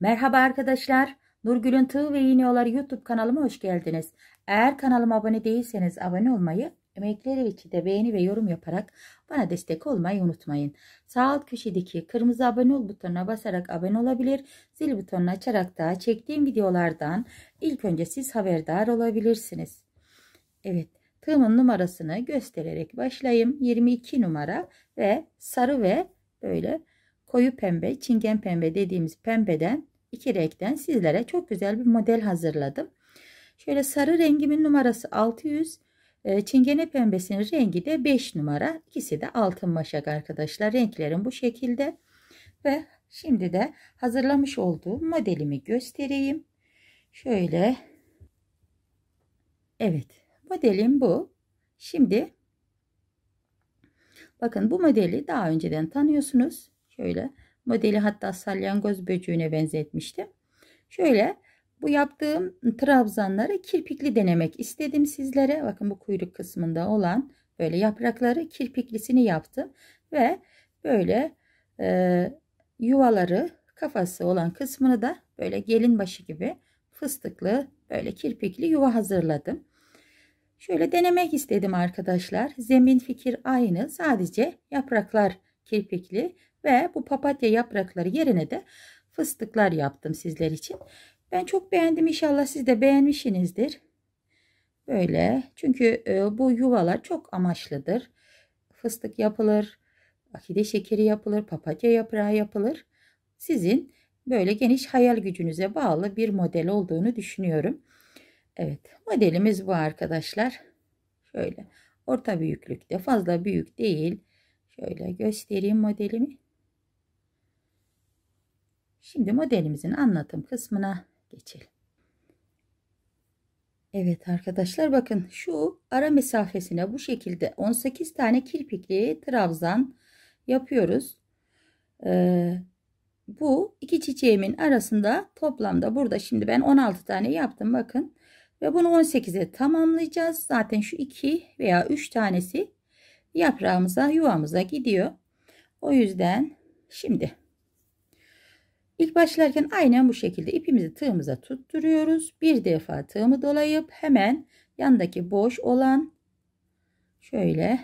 Merhaba arkadaşlar. Nurgül'ün Tığ ve İğneolar YouTube kanalıma hoş geldiniz. Eğer kanalıma abone değilseniz abone olmayı, emekleri için de beğeni ve yorum yaparak bana destek olmayı unutmayın. Sağ alt köşedeki kırmızı abone ol butonuna basarak abone olabilir, zil butonunu açarak da çektiğim videolardan ilk önce siz haberdar olabilirsiniz. Evet, tığımın numarasını göstererek başlayayım. 22 numara ve sarı ve böyle koyu pembe, çingen pembe dediğimiz pembeden iki renkten sizlere çok güzel bir model hazırladım. Şöyle sarı rengimin numarası 600. E, çingene pembesinin rengi de 5 numara. İkisi de altın maşak arkadaşlar. Renklerim bu şekilde. Ve şimdi de hazırlamış olduğum modelimi göstereyim. Şöyle. Evet. Modelim bu. Şimdi bakın bu modeli daha önceden tanıyorsunuz. Şöyle modeli hatta salyangoz böceğine benzetmiştim. Şöyle bu yaptığım trabzanları kirpikli denemek istedim sizlere. Bakın bu kuyruk kısmında olan böyle yaprakları kirpiklisini yaptım. Ve böyle e, yuvaları kafası olan kısmını da böyle gelin başı gibi fıstıklı böyle kirpikli yuva hazırladım. Şöyle denemek istedim arkadaşlar. Zemin fikir aynı sadece yapraklar kirpikli ve bu papatya yaprakları yerine de fıstıklar yaptım sizler için. Ben çok beğendim. inşallah siz de beğenmişsinizdir. Böyle. Çünkü e, bu yuvalar çok amaçlıdır. Fıstık yapılır. Akide şekeri yapılır. Papatya yaprağı yapılır. Sizin böyle geniş hayal gücünüze bağlı bir model olduğunu düşünüyorum. Evet. Modelimiz bu arkadaşlar. Şöyle. Orta büyüklükte. Fazla büyük değil. Şöyle göstereyim modelimi. Şimdi modelimizin anlatım kısmına geçelim. Evet arkadaşlar bakın şu ara mesafesine bu şekilde 18 tane kirpikli trabzan yapıyoruz. Ee, bu iki çiçeğimin arasında toplamda burada şimdi ben 16 tane yaptım bakın. Ve bunu 18'e tamamlayacağız. Zaten şu 2 veya 3 tanesi yaprağımıza yuvamıza gidiyor. O yüzden şimdi İlk başlarken aynen bu şekilde ipimizi tığımıza tutturuyoruz. Bir defa tığımı dolayıp hemen yandaki boş olan şöyle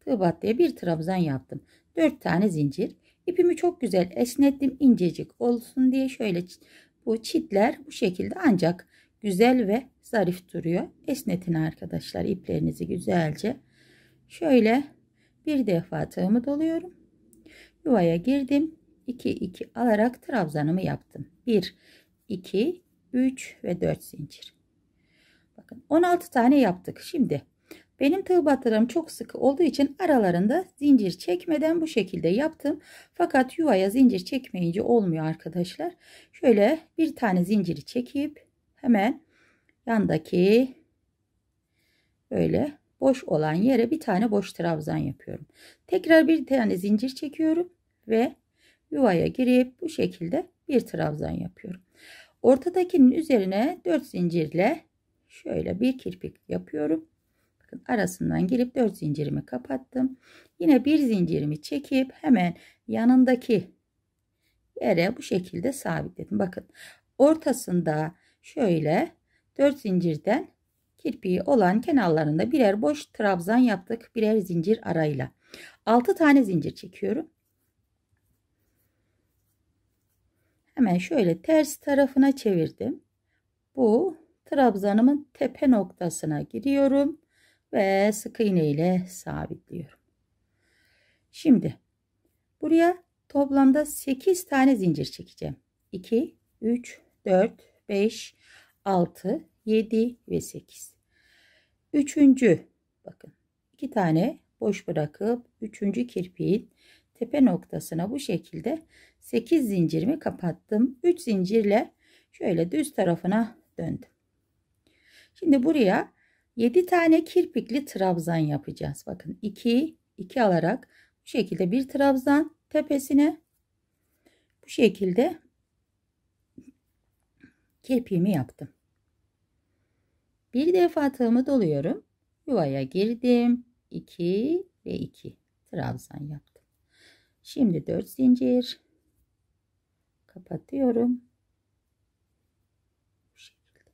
tığ battıya bir trabzan yaptım. 4 tane zincir. İpimi çok güzel esnettim incecik olsun diye şöyle bu çitler bu şekilde ancak güzel ve zarif duruyor. Esnetin arkadaşlar iplerinizi güzelce. Şöyle bir defa tığımı doluyorum. Yuvaya girdim. 2 2 alarak trabzanımı yaptım. 1 2 3 ve 4 zincir. Bakın 16 tane yaptık. Şimdi benim tığ batırım çok sıkı olduğu için aralarında zincir çekmeden bu şekilde yaptım. Fakat yuvaya zincir çekmeyince olmuyor arkadaşlar. Şöyle bir tane zinciri çekip hemen yandaki böyle boş olan yere bir tane boş trabzan yapıyorum. Tekrar bir tane zincir çekiyorum ve yuvaya girip bu şekilde bir trabzan yapıyorum. Ortadakinin üzerine 4 zincirle şöyle bir kirpik yapıyorum. Bakın arasından girip 4 zincirimi kapattım. Yine bir zincirimi çekip hemen yanındaki yere bu şekilde sabitledim. Bakın ortasında şöyle 4 zincirden kirpiği olan kenarlarında birer boş trabzan yaptık. Birer zincir arayla. 6 tane zincir çekiyorum. Hemen şöyle ters tarafına çevirdim. Bu trabzanımın tepe noktasına giriyorum ve sık iğne ile sabitliyorum. Şimdi buraya toplamda 8 tane zincir çekeceğim. 2, 3, 4, 5, 6, 7 ve 8. Üçüncü bakın iki tane boş bırakıp üçüncü kirpiğin tepe noktasına bu şekilde 8 zincirimi kapattım. 3 zincirle şöyle düz tarafına döndüm. Şimdi buraya 7 tane kirpikli trabzan yapacağız. Bakın 2 2 alarak bu şekilde bir trabzan tepesine bu şekilde kirpiğimi yaptım. Bir defa tığımı doluyorum. Yuvaya girdim. 2 ve 2 trabzan yaptım. Şimdi 4 zincir kapatıyorum. Bu şekilde.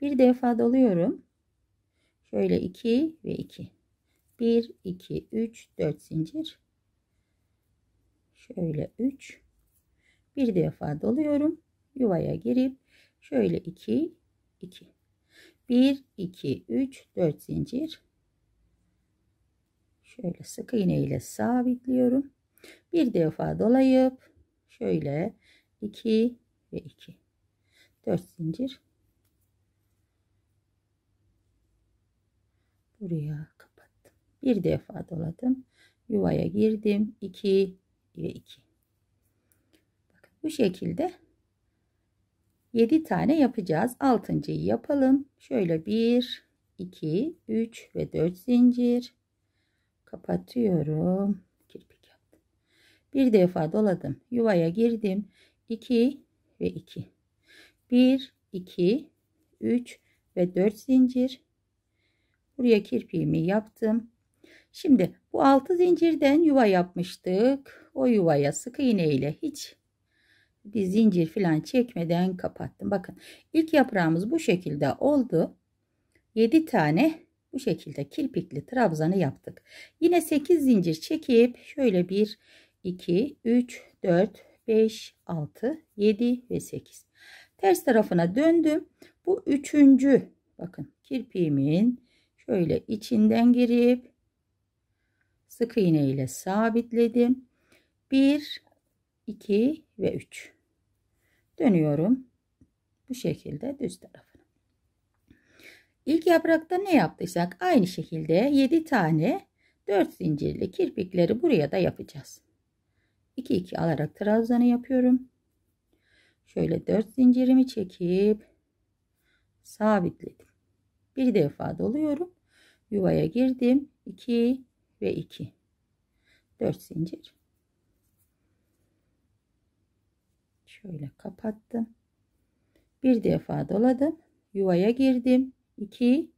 Bir defa doluyorum. Şöyle 2 ve 2. 1 2 3 4 zincir. Şöyle 3. Bir defa doluyorum. Yuvaya girip şöyle 2 2. 1 2 3 4 zincir. Şöyle sık iğne ile sabitliyorum. Bir defa dolayıp şöyle 2 ve 2 4 zincir buraya kapattım bir defa doladım yuvaya girdim 2 ve 2 Bakın bu şekilde 7 tane yapacağız altıncıyı yapalım şöyle 1 2 3 ve 4 zincir kapatıyorum bir defa doladım yuvaya girdim 2 ve 2 1 2 3 ve 4 zincir buraya kirpiğimi yaptım şimdi bu 6 zincirden yuva yapmıştık o yuvaya sık iğne ile hiç bir zincir falan çekmeden kapattım bakın ilk yaprağımız bu şekilde oldu 7 tane bu şekilde kirpikli trabzanı yaptık. Yine 8 zincir çekip şöyle bir 2, 3, 4, 5, 6, 7 ve 8. Ters tarafına döndüm. Bu üçüncü bakın kirpiğimin şöyle içinden girip sık iğne ile sabitledim. 1, 2 ve 3. Dönüyorum. Bu şekilde düz tarafına. İlk yaprakta ne yaptıysak aynı şekilde 7 tane 4 zincirli kirpikleri buraya da yapacağız. 2 2 alarak trabzanı yapıyorum. Şöyle 4 zincirimi çekip sabitledim. Bir defa doluyorum. Yuvaya girdim. 2 ve 2. 4 zincir. Şöyle kapattım. Bir defa doladım. Yuvaya girdim. 2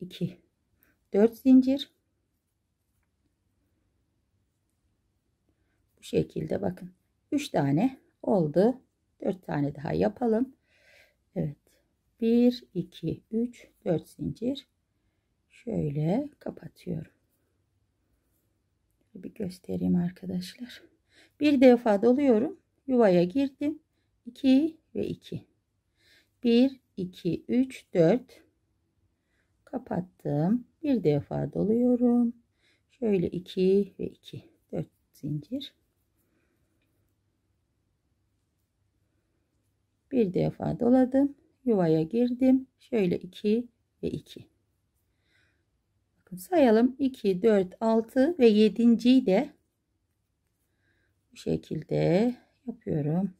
2 4 zincir şekilde bakın. 3 tane oldu. 4 tane daha yapalım. Evet. 1, 2, 3, 4 zincir. Şöyle kapatıyorum. Bir göstereyim arkadaşlar. Bir defa doluyorum. Yuvaya girdim. 2 ve 2. 1, 2, 3, 4. Kapattım. Bir defa doluyorum. Şöyle 2 ve 2. 4 zincir. Bir defa doladım. Yuvaya girdim. Şöyle 2 ve 2. Bakın sayalım. 2, 4, 6 ve 7.yi de bu şekilde yapıyorum.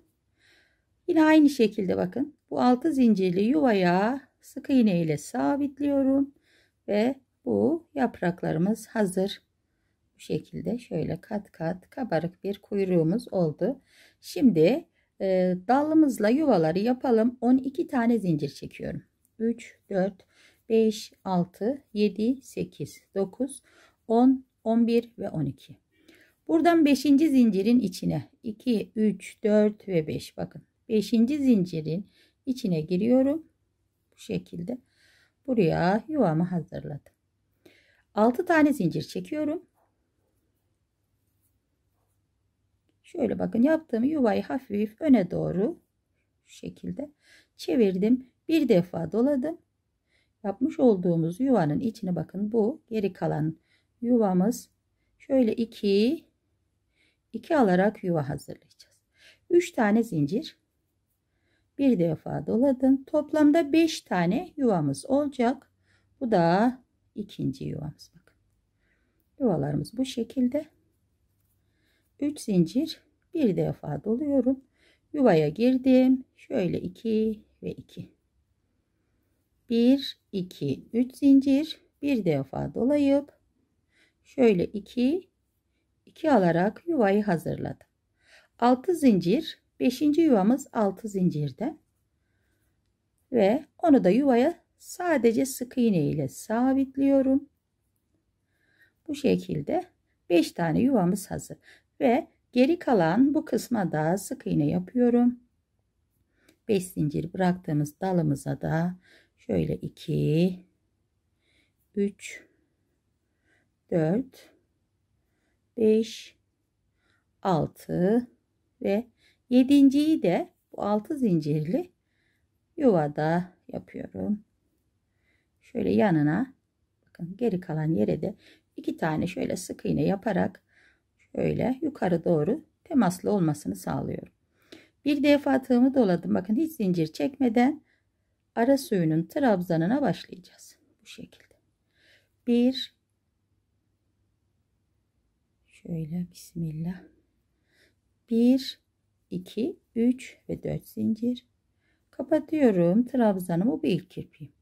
Yine aynı şekilde bakın. Bu 6 zincirli yuvaya sık iğne ile sabitliyorum. Ve bu yapraklarımız hazır. Bu şekilde şöyle kat kat kabarık bir kuyruğumuz oldu. Şimdi ee, Dalımızla yuvaları yapalım 12 tane zincir çekiyorum 3 4 5 6 7 8 9 10 11 ve 12 buradan 5. zincirin içine 2 3 4 ve 5 bakın 5. zincirin içine giriyorum bu şekilde buraya yuvamı hazırladım 6 tane zincir çekiyorum Şöyle bakın yaptığım yuvayı hafif, öne doğru şu şekilde çevirdim. Bir defa doladım. Yapmış olduğumuz yuvanın içine bakın bu geri kalan yuvamız. Şöyle iki, iki alarak yuva hazırlayacağız. Üç tane zincir. Bir defa doladım. Toplamda beş tane yuvamız olacak. Bu da ikinci yuvamız. Bakın. Yuvalarımız bu şekilde. 3 zincir bir defa doluyorum yuvaya girdim şöyle 2 ve 2 1 2 3 zincir bir defa dolayıp şöyle 2 2 alarak yuvayı hazırladım 6 zincir 5. yuvamız 6 zincirde ve onu da yuvaya sadece sık iğne ile sabitliyorum bu şekilde 5 tane yuvamız hazır ve geri kalan bu kısma da sık iğne yapıyorum. 5 zincir bıraktığımız dalımıza da şöyle 2 3 4 5 6 ve 7.yi de bu 6 zincirli yuvada yapıyorum. Şöyle yanına bakın geri kalan yere de iki tane şöyle sık iğne yaparak Öyle yukarı doğru temaslı olmasını sağlıyorum. Bir defa tığımı doladım. Bakın hiç zincir çekmeden ara suyunun trabzanına başlayacağız. Bu şekilde. Bir şöyle bismillah. Bir, iki, üç ve dört zincir. Kapatıyorum trabzanımı bu ilk kirpiğim.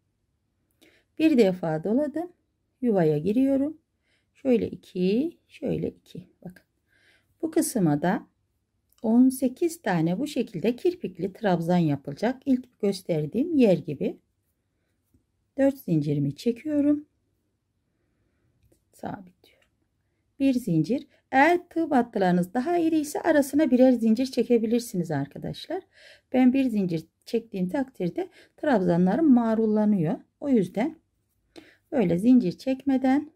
Bir defa doladım. Yuvaya giriyorum. Şöyle 2, şöyle 2. Bakın. Bu kısma da 18 tane bu şekilde kirpikli trabzan yapılacak. İlk gösterdiğim yer gibi. 4 zincirimi çekiyorum. Sabitliyorum. Bir zincir. Eğer tığ battılarınız daha iri ise arasına birer zincir çekebilirsiniz arkadaşlar. Ben bir zincir çektiğim takdirde trabzanlarım marullanıyor. O yüzden böyle zincir çekmeden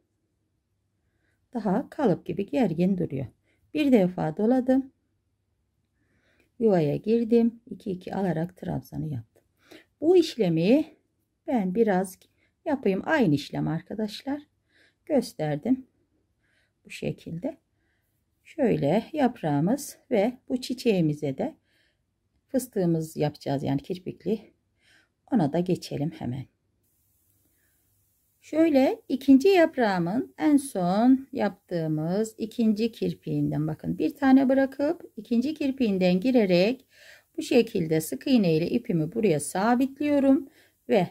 daha kalıp gibi gergin duruyor. Bir defa doladım. Yuvaya girdim. 2-2 alarak trabzanı yaptım. Bu işlemi ben biraz yapayım. Aynı işlem arkadaşlar. Gösterdim. Bu şekilde. Şöyle yaprağımız ve bu çiçeğimize de fıstığımız yapacağız. Yani kirpikli. Ona da geçelim hemen. Şöyle ikinci yaprağımın en son yaptığımız ikinci kirpiğinden bakın bir tane bırakıp ikinci kirpiğinden girerek bu şekilde sık iğne ile ipimi buraya sabitliyorum ve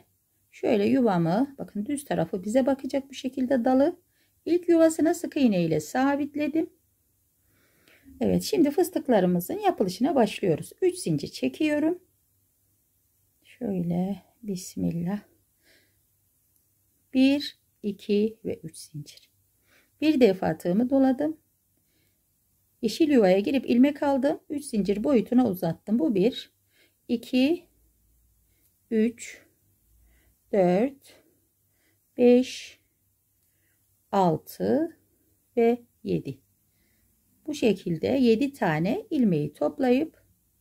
şöyle yuvamı bakın düz tarafı bize bakacak bu şekilde dalı ilk yuvasına sık iğne ile sabitledim. Evet şimdi fıstıklarımızın yapılışına başlıyoruz. 3 zincir çekiyorum. Şöyle bismillah. 1 2 ve 3 zincir bir defa tığımı doladım yeşil yuvaya girip ilmek aldım 3 zincir boyutuna uzattım bu 1 2 3 4 5 6 ve 7 bu şekilde 7 tane ilmeği toplayıp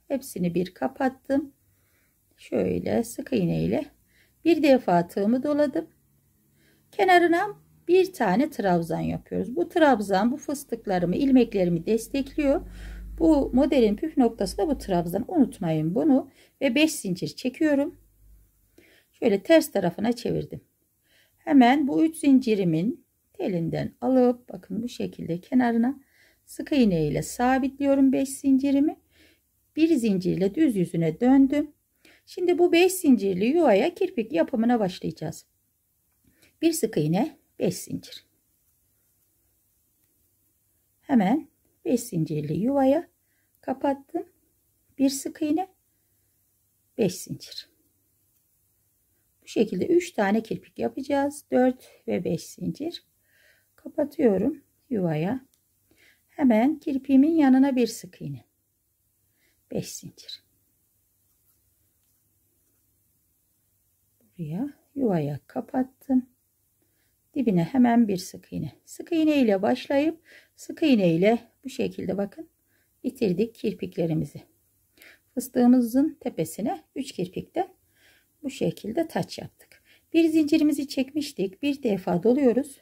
hepsini bir kapattım şöyle sık iğne ile bir defa tığımı doladım Kenarına bir tane trabzan yapıyoruz. Bu trabzan bu fıstıklarımı, ilmeklerimi destekliyor. Bu modelin püf noktası da bu trabzan. Unutmayın bunu ve 5 zincir çekiyorum. Şöyle ters tarafına çevirdim. Hemen bu 3 zincirimin telinden alıp bakın bu şekilde kenarına sık iğne ile sabitliyorum 5 zincirimi. Bir zincirle düz yüzüne döndüm. Şimdi bu 5 zincirli yuvaya kirpik yapımına başlayacağız bir sık iğne 5 zincir hemen 5 zincirli yuvaya kapattım bir sık iğne 5 zincir bu şekilde 3 tane kirpik yapacağız 4 ve 5 zincir kapatıyorum yuvaya hemen kirpiğimin yanına bir sık iğne 5 zincir buraya yuvaya kapattım dibine hemen bir sık iğne. Sık iğne ile başlayıp sık iğne ile bu şekilde bakın bitirdik kirpiklerimizi. Fıstığımızın tepesine 3 kirpikten bu şekilde taç yaptık. Bir zincirimizi çekmiştik. Bir defa doluyoruz.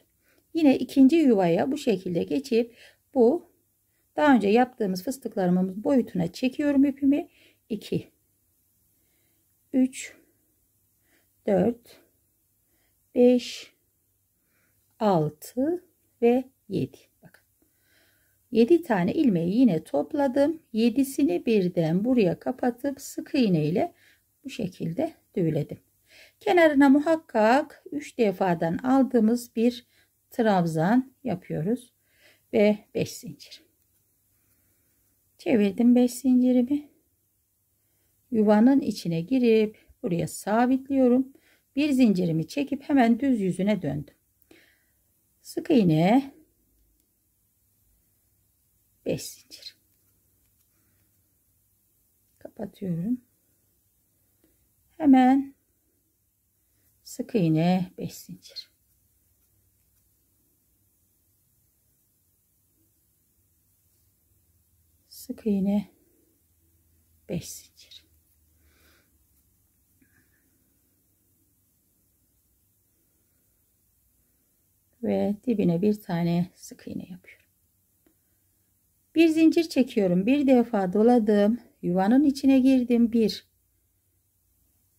Yine ikinci yuvaya bu şekilde geçip bu daha önce yaptığımız fıstıklarımız boyutuna çekiyorum ipimi. 2 3 4 5 6 ve 7. Bakın. 7 tane ilmeği yine topladım. 7'sini birden buraya kapatıp sık iğne ile bu şekilde düğledim. Kenarına muhakkak 3 defadan aldığımız bir trabzan yapıyoruz ve 5 zincir. Çevirdim 5 zincirimi. Yuvanın içine girip buraya sabitliyorum. Bir zincirimi çekip hemen düz yüzüne döndüm sık iğne 5 zincir kapatıyorum hemen sık iğne 5 zincir sık iğne 5 zincir ve dibine bir tane sık iğne yapıyorum. Bir zincir çekiyorum. Bir defa doladım. Yuvanın içine girdim. 1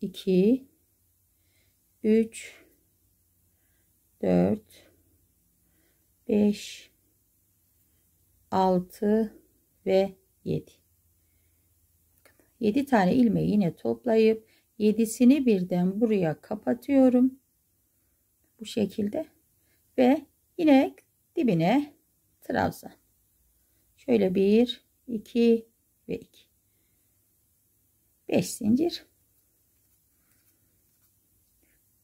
2 3 4 5 6 ve 7. 7 tane ilmeği yine toplayıp 7'sini birden buraya kapatıyorum. Bu şekilde ve yine dibine trabzan. Şöyle 1, 2 ve 2. 5 zincir.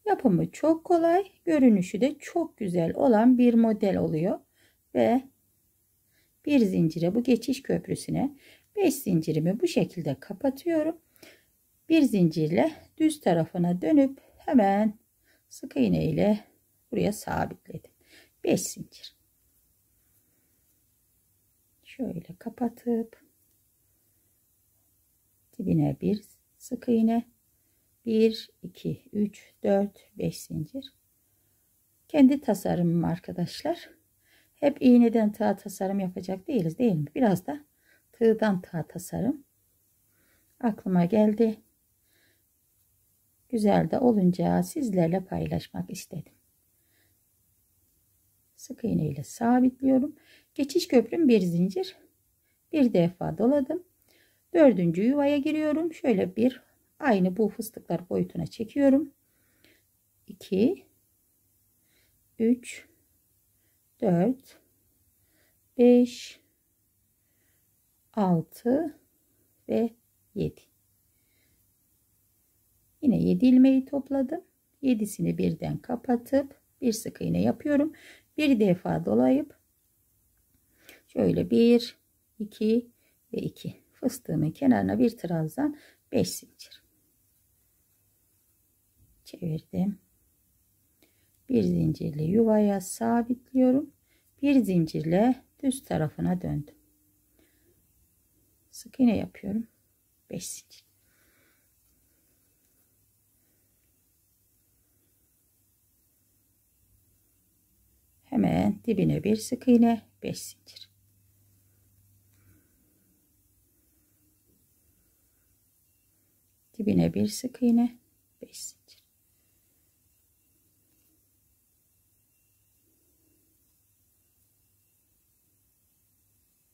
Yapımı çok kolay, görünüşü de çok güzel olan bir model oluyor ve bir zincire bu geçiş köprüsüne 5 zincirimi bu şekilde kapatıyorum. Bir zincirle düz tarafına dönüp hemen sık iğne ile buraya sabitledim 5 zincir şöyle kapatıp dibine bir sık iğne 1 2 3 4 5 zincir kendi tasarımım arkadaşlar hep iğneden tığ tasarım yapacak değiliz değil mi biraz da tığdan tığ tasarım aklıma geldi güzel de olunca sizlerle paylaşmak istedim sık iğne ile sabitliyorum. Geçiş köprüm bir zincir. Bir defa doladım. Dördüncü yuvaya giriyorum. Şöyle bir aynı bu fıstıklar boyutuna çekiyorum. 2 3 4 5 6 ve 7 yine 7 ilmeği topladım 7'sini birden kapatıp bir sık iğne yapıyorum bir defa dolayıp şöyle bir, iki ve iki fıstığımın kenarına bir trazdan 5 zincir çevirdim bir zincirle yuvaya sabitliyorum bir zincirle düz tarafına döndüm sık iğne yapıyorum 5 zincir Hemen dibine bir sık iğne 5 zincir. Dibine bir sık iğne 5 zincir.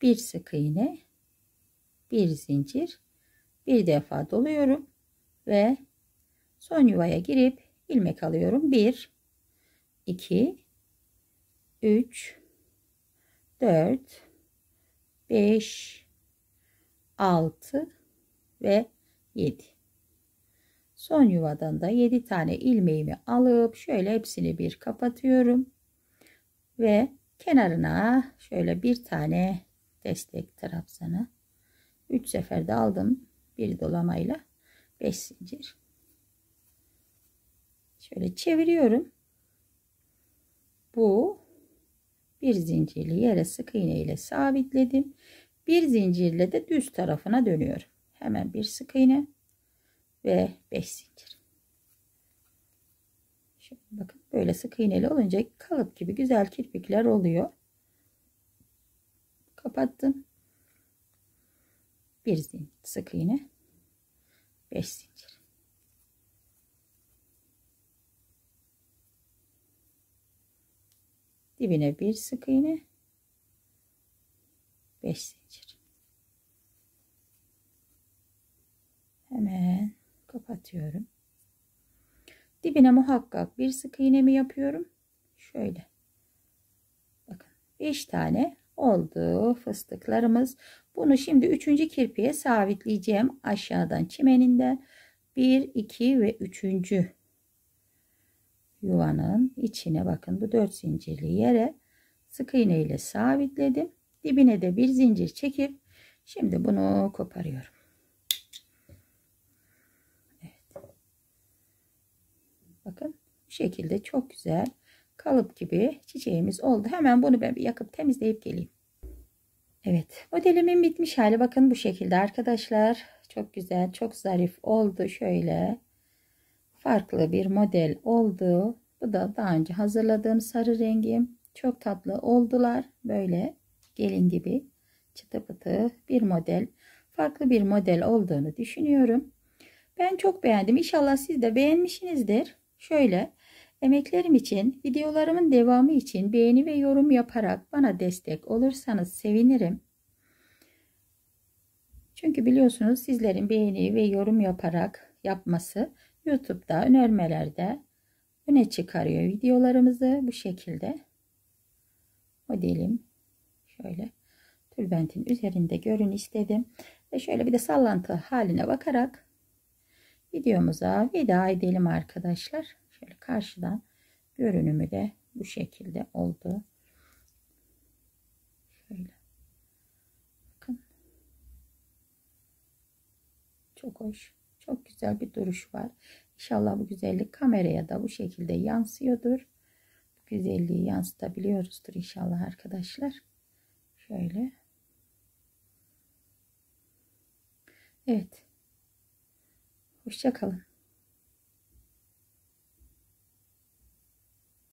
Bir sık iğne, bir zincir, bir defa doluyorum ve son yuvaya girip ilmek alıyorum. 1 2 3 4 5 6 ve 7 son yuvadan da 7 tane ilmeğimi alıp şöyle hepsini bir kapatıyorum ve kenarına şöyle bir tane destek trabzanı 3 seferde aldım bir dolamayla 5 zincir şöyle çeviriyorum bu bir zincirli yere sık iğne ile sabitledim. Bir zincirle de düz tarafına dönüyorum. Hemen bir sık iğne ve 5 zincir. Şimdi bakın böyle sık iğneli olunca kalıp gibi güzel kirpikler oluyor. Kapattım. Bir zincir, sık iğne, 5 zincir. dibine bir sık iğne 5 zincir hemen kapatıyorum dibine muhakkak bir sık iğnemi yapıyorum şöyle bakın 5 tane oldu fıstıklarımız bunu şimdi üçüncü kirpiye sabitleyeceğim aşağıdan çimeninde 1 2 ve üçüncü yuvanın içine bakın bu dört zincirli yere sık iğne ile sabitledim. Dibine de bir zincir çekip şimdi bunu koparıyorum. Evet. Bakın bu şekilde çok güzel kalıp gibi çiçeğimiz oldu. Hemen bunu ben bir yakıp temizleyip geleyim. Evet modelimin bitmiş hali bakın bu şekilde arkadaşlar. Çok güzel çok zarif oldu şöyle farklı bir model oldu. Bu da daha önce hazırladığım sarı rengim. Çok tatlı oldular. Böyle gelin gibi çıtı pıtı bir model. Farklı bir model olduğunu düşünüyorum. Ben çok beğendim. İnşallah siz de beğenmişsinizdir. Şöyle emeklerim için, videolarımın devamı için beğeni ve yorum yaparak bana destek olursanız sevinirim. Çünkü biliyorsunuz sizlerin beğeni ve yorum yaparak yapması YouTube'da önermelerde öne çıkarıyor videolarımızı bu şekilde. Modelim şöyle tülbentin üzerinde görün istedim. Ve şöyle bir de sallantı haline bakarak videomuza veda edelim arkadaşlar. Şöyle karşıdan görünümü de bu şekilde oldu. Şöyle. Bakın. Çok hoş. Çok güzel bir duruş var. İnşallah bu güzellik kameraya da bu şekilde yansıyordur. Bu güzelliği yansıtabiliyoruzdur inşallah arkadaşlar. Şöyle. Evet. Hoşçakalın.